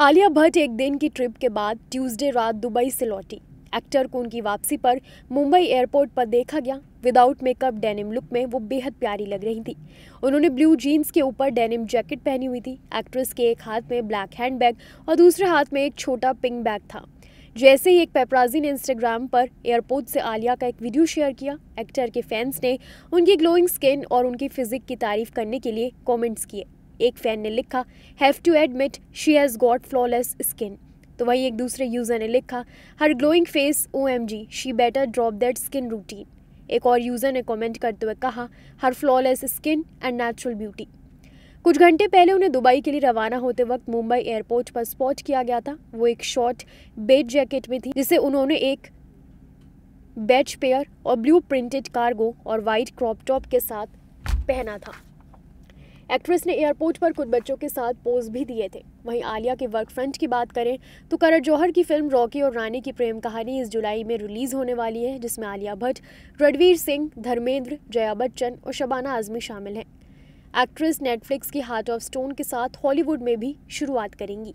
आलिया भट्ट एक दिन की ट्रिप के बाद ट्यूसडे रात दुबई से लौटी एक्टर को उनकी वापसी पर मुंबई एयरपोर्ट पर देखा गया विदाउट मेकअप डेनिम लुक में वो बेहद प्यारी लग रही थी उन्होंने ब्लू जीन्स के ऊपर डेनिम जैकेट पहनी हुई थी एक्ट्रेस के एक हाथ में ब्लैक हैंड बैग और दूसरे हाथ में एक छोटा पिंक बैग था जैसे ही एक पेपराजी ने इंस्टाग्राम पर एयरपोर्ट से आलिया का एक वीडियो शेयर किया एक्टर के फैंस ने उनकी ग्लोइंग स्किन और उनकी फिजिक की तारीफ करने के लिए कॉमेंट्स किए एक फ़ैन ने लिखा have to admit she has got flawless skin तो वहीं एक दूसरे यूज़र ने लिखा her glowing face O M G she better drop that skin routine एक और यूज़र ने कमेंट करते हुए कहा her flawless skin and natural beauty कुछ घंटे पहले उन्हें दुबई के लिए रवाना होते वक्त मुंबई एयरपोर्ट पर स्पॉट किया गया था वो एक शॉर्ट बेड जैकेट में थी जिसे उन्होंने एक बेच पेयर और ब्लू प्रिंटेड कार्गो और वाइट क्रॉप टॉप के साथ पहना था एक्ट्रेस ने एयरपोर्ट पर कुछ बच्चों के साथ पोज भी दिए थे वहीं आलिया के वर्क फ्रंट की बात करें तो करण जौहर की फिल्म रॉकी और रानी की प्रेम कहानी इस जुलाई में रिलीज होने वाली है जिसमें आलिया भट्ट रणवीर सिंह धर्मेंद्र जया बच्चन और शबाना आजमी शामिल हैं एक्ट्रेस नेटफ्लिक्स की हार्ट ऑफ स्टोन के साथ हॉलीवुड में भी शुरुआत करेंगी